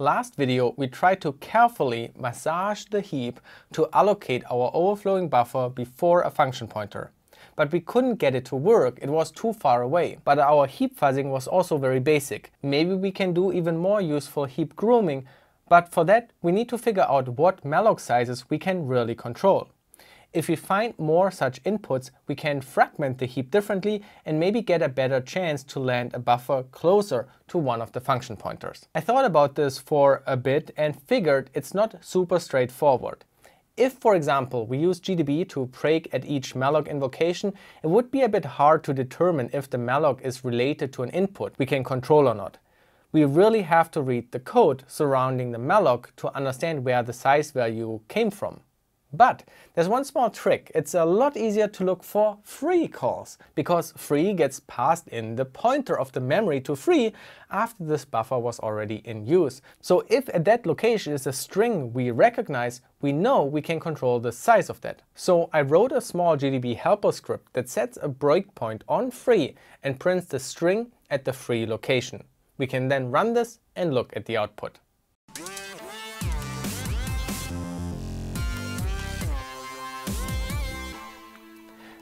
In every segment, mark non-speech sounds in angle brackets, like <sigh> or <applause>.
Last video, we tried to carefully massage the heap to allocate our overflowing buffer before a function pointer. But we couldn't get it to work, it was too far away. But our heap fuzzing was also very basic. Maybe we can do even more useful heap grooming, but for that we need to figure out what malloc sizes we can really control. If we find more such inputs, we can fragment the heap differently and maybe get a better chance to land a buffer closer to one of the function pointers. I thought about this for a bit and figured it's not super straightforward. If, for example, we use GDB to break at each malloc invocation, it would be a bit hard to determine if the malloc is related to an input we can control or not. We really have to read the code surrounding the malloc to understand where the size value came from. But there's one small trick. It's a lot easier to look for free calls because free gets passed in the pointer of the memory to free after this buffer was already in use. So if at that location is a string we recognize, we know we can control the size of that. So I wrote a small GDB helper script that sets a breakpoint on free and prints the string at the free location. We can then run this and look at the output.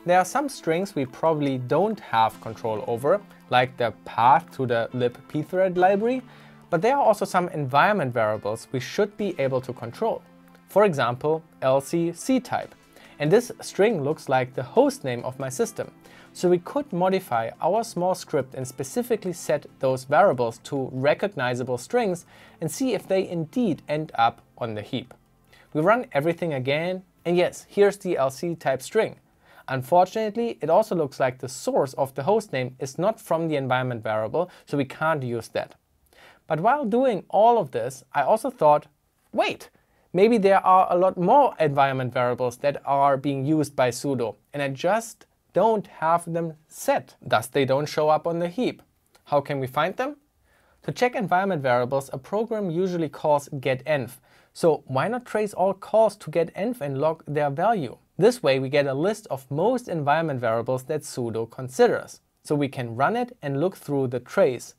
There are some strings we probably don't have control over, like the path to the libpthread library, but there are also some environment variables we should be able to control. For example, lc type. And this string looks like the host name of my system. So we could modify our small script and specifically set those variables to recognizable strings and see if they indeed end up on the heap. We run everything again, and yes, here's the lc type string. Unfortunately, it also looks like the source of the hostname is not from the environment variable, so we can't use that. But while doing all of this, I also thought, wait, maybe there are a lot more environment variables that are being used by sudo, and I just don't have them set, thus they don't show up on the heap. How can we find them? To check environment variables, a program usually calls getenv, so why not trace all calls to getenv and log their value? This way we get a list of most environment variables that sudo considers, so we can run it and look through the trace.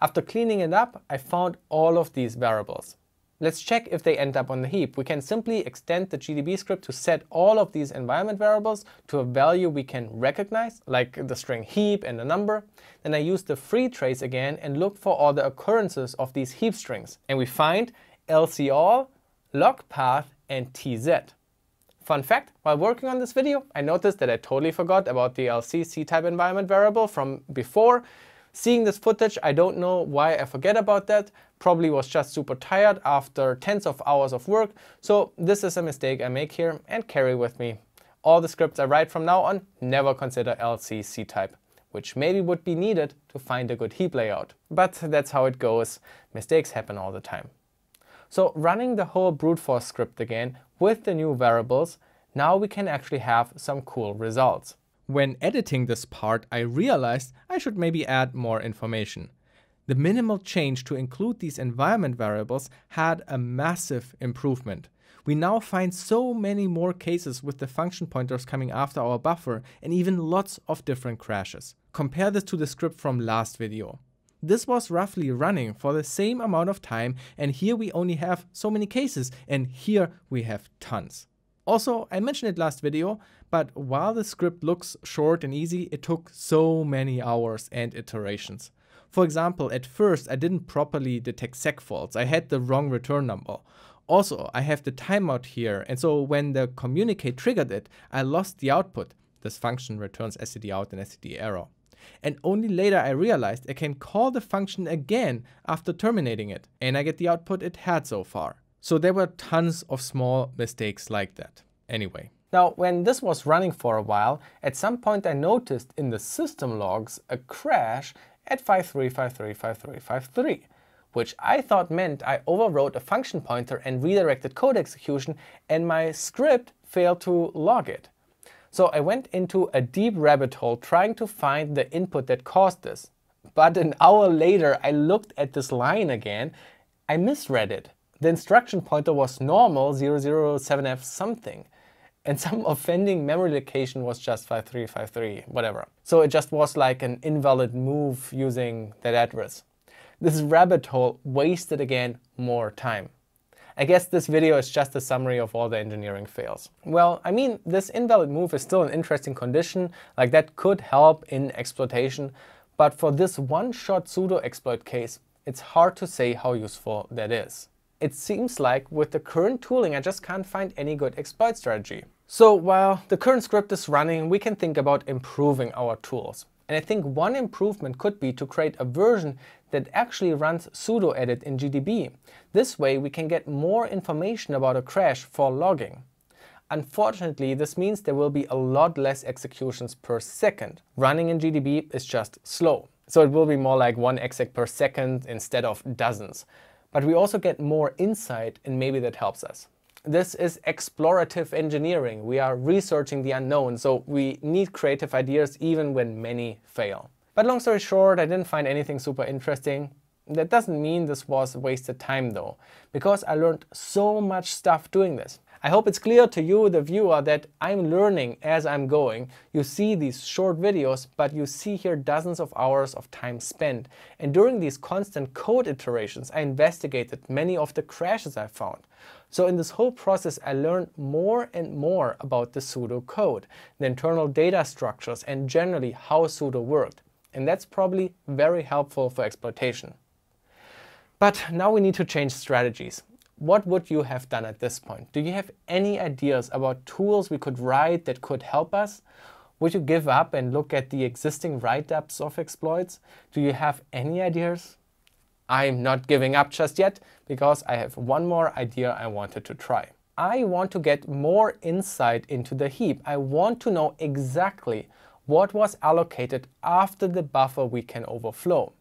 After cleaning it up, I found all of these variables. Let's check if they end up on the heap. We can simply extend the GDB script to set all of these environment variables to a value we can recognize, like the string heap and the number. Then I use the free trace again and look for all the occurrences of these heap strings. And we find lcall, logpath, and tz. Fun fact, while working on this video, I noticed that I totally forgot about the LC C-type environment variable from before. Seeing this footage, I don't know why I forget about that. Probably was just super tired after tens of hours of work. So this is a mistake I make here and carry with me. All the scripts I write from now on never consider LC C-type which maybe would be needed to find a good heap layout. But that's how it goes. Mistakes happen all the time. So running the whole brute force script again with the new variables, now we can actually have some cool results. When editing this part, I realized I should maybe add more information. The minimal change to include these environment variables had a massive improvement. We now find so many more cases with the function pointers coming after our buffer and even lots of different crashes. Compare this to the script from last video. This was roughly running for the same amount of time and here we only have so many cases and here we have tons. Also, I mentioned it last video, but while the script looks short and easy, it took so many hours and iterations. For example, at first I didn't properly detect sec faults, I had the wrong return number. Also, I have the timeout here, and so when the communicate triggered it, I lost the output. This function returns std out and std error and only later I realized I can call the function again after terminating it, and I get the output it had so far. So there were tons of small mistakes like that. Anyway. Now, when this was running for a while, at some point I noticed in the system logs a crash at 53535353, which I thought meant I overwrote a function pointer and redirected code execution and my script failed to log it. So I went into a deep rabbit hole trying to find the input that caused this. But an hour later, I looked at this line again. I misread it. The instruction pointer was normal 007F something. And <laughs> some offending memory location was just 5353, whatever. So it just was like an invalid move using that address. This rabbit hole wasted again more time. I guess this video is just a summary of all the engineering fails. Well, I mean, this invalid move is still an interesting condition, like that could help in exploitation, but for this one-shot pseudo exploit case, it's hard to say how useful that is. It seems like with the current tooling, I just can't find any good exploit strategy. So while the current script is running, we can think about improving our tools. And I think one improvement could be to create a version that actually runs sudo edit in GDB. This way we can get more information about a crash for logging. Unfortunately, this means there will be a lot less executions per second. Running in GDB is just slow. So it will be more like one exec per second instead of dozens. But we also get more insight and maybe that helps us. This is explorative engineering. We are researching the unknown, so we need creative ideas even when many fail. But long story short, I didn't find anything super interesting. That doesn't mean this was wasted time though, because I learned so much stuff doing this. I hope it's clear to you, the viewer, that I'm learning as I'm going. You see these short videos, but you see here dozens of hours of time spent. And during these constant code iterations, I investigated many of the crashes I found. So in this whole process, I learned more and more about the pseudo code, the internal data structures, and generally how pseudo worked. And that's probably very helpful for exploitation. But now we need to change strategies. What would you have done at this point? Do you have any ideas about tools we could write that could help us? Would you give up and look at the existing write-ups of exploits? Do you have any ideas? I'm not giving up just yet because I have one more idea I wanted to try. I want to get more insight into the heap. I want to know exactly what was allocated after the buffer we can overflow.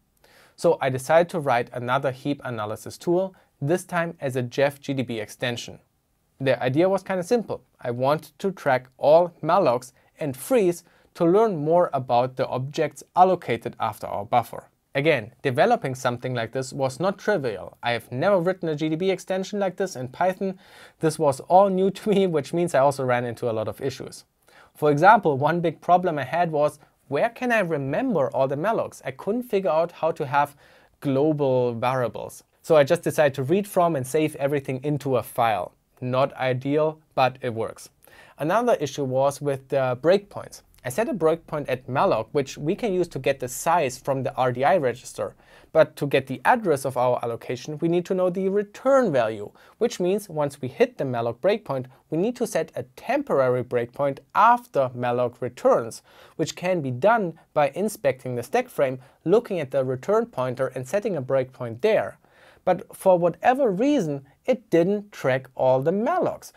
So I decided to write another heap analysis tool, this time as a Jeff GDB extension. The idea was kind of simple. I wanted to track all mallocs and frees to learn more about the objects allocated after our buffer. Again, developing something like this was not trivial. I have never written a GDB extension like this in Python. This was all new to me, which means I also ran into a lot of issues. For example, one big problem I had was where can I remember all the mallocs? I couldn't figure out how to have global variables. So I just decided to read from and save everything into a file. Not ideal, but it works. Another issue was with the breakpoints. I set a breakpoint at malloc, which we can use to get the size from the RDI register. But to get the address of our allocation, we need to know the return value, which means once we hit the malloc breakpoint, we need to set a temporary breakpoint after malloc returns, which can be done by inspecting the stack frame, looking at the return pointer and setting a breakpoint there. But for whatever reason, it didn't track all the mallocs,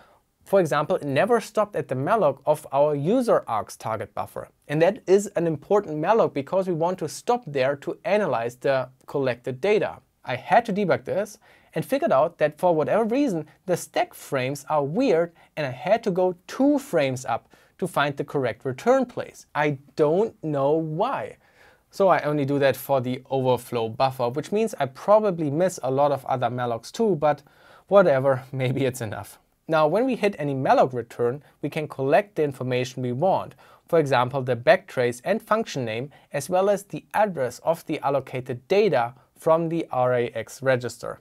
for example, it never stopped at the malloc of our user args target buffer. And that is an important malloc because we want to stop there to analyze the collected data. I had to debug this and figured out that for whatever reason the stack frames are weird and I had to go two frames up to find the correct return place. I don't know why. So I only do that for the overflow buffer, which means I probably miss a lot of other mallocs too, but whatever, <laughs> maybe it's enough. Now when we hit any malloc return, we can collect the information we want, for example the backtrace and function name as well as the address of the allocated data from the RAX register.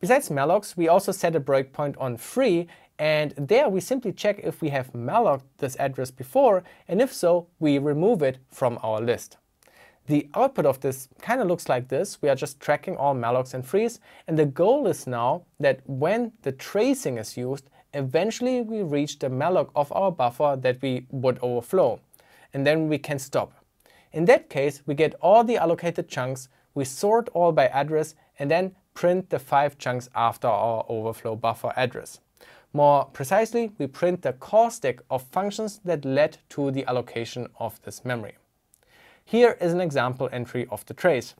Besides mallocs, we also set a breakpoint on free and there we simply check if we have malloc this address before and if so, we remove it from our list. The output of this kind of looks like this. We are just tracking all mallocs and frees. And the goal is now that when the tracing is used, eventually we reach the malloc of our buffer that we would overflow. And then we can stop. In that case, we get all the allocated chunks, we sort all by address, and then print the five chunks after our overflow buffer address. More precisely, we print the call stack of functions that led to the allocation of this memory. Here is an example entry of the trace.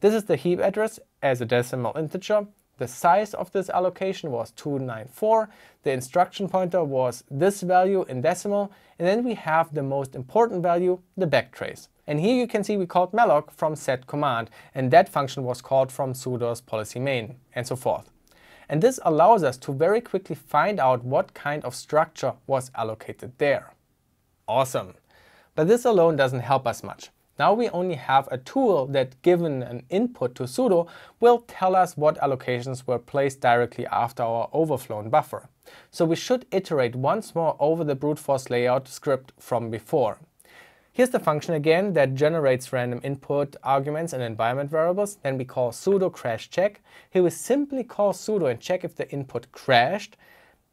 This is the heap address as a decimal integer. The size of this allocation was 294. The instruction pointer was this value in decimal. And then we have the most important value, the backtrace. And here you can see we called malloc from set command. And that function was called from sudo's policy main and so forth. And this allows us to very quickly find out what kind of structure was allocated there. Awesome. But this alone doesn't help us much. Now we only have a tool that given an input to sudo will tell us what allocations were placed directly after our overflown buffer. So we should iterate once more over the brute force layout script from before. Here's the function again that generates random input arguments and environment variables. Then we call sudo crash check. Here we simply call sudo and check if the input crashed.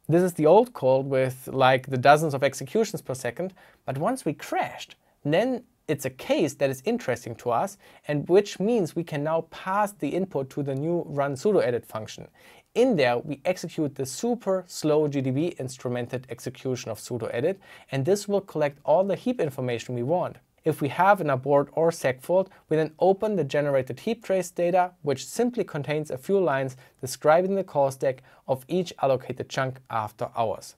This is the old call with like the dozens of executions per second. But once we crashed, then it's a case that is interesting to us and which means we can now pass the input to the new run pseudo edit function. In there, we execute the super slow GDB instrumented execution of pseudo edit, and this will collect all the heap information we want. If we have an abort or segfault, we then open the generated heap trace data, which simply contains a few lines describing the call stack of each allocated chunk after hours.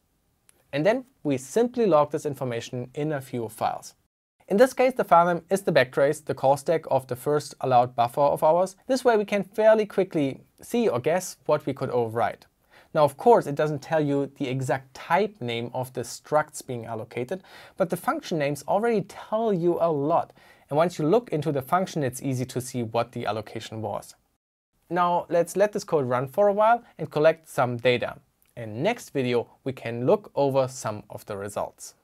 And then we simply log this information in a few files. In this case, the phylum is the backtrace, the call stack of the first allowed buffer of ours. This way we can fairly quickly see or guess what we could overwrite. Now, of course, it doesn't tell you the exact type name of the structs being allocated, but the function names already tell you a lot. And once you look into the function, it's easy to see what the allocation was. Now, let's let this code run for a while and collect some data. And next video, we can look over some of the results.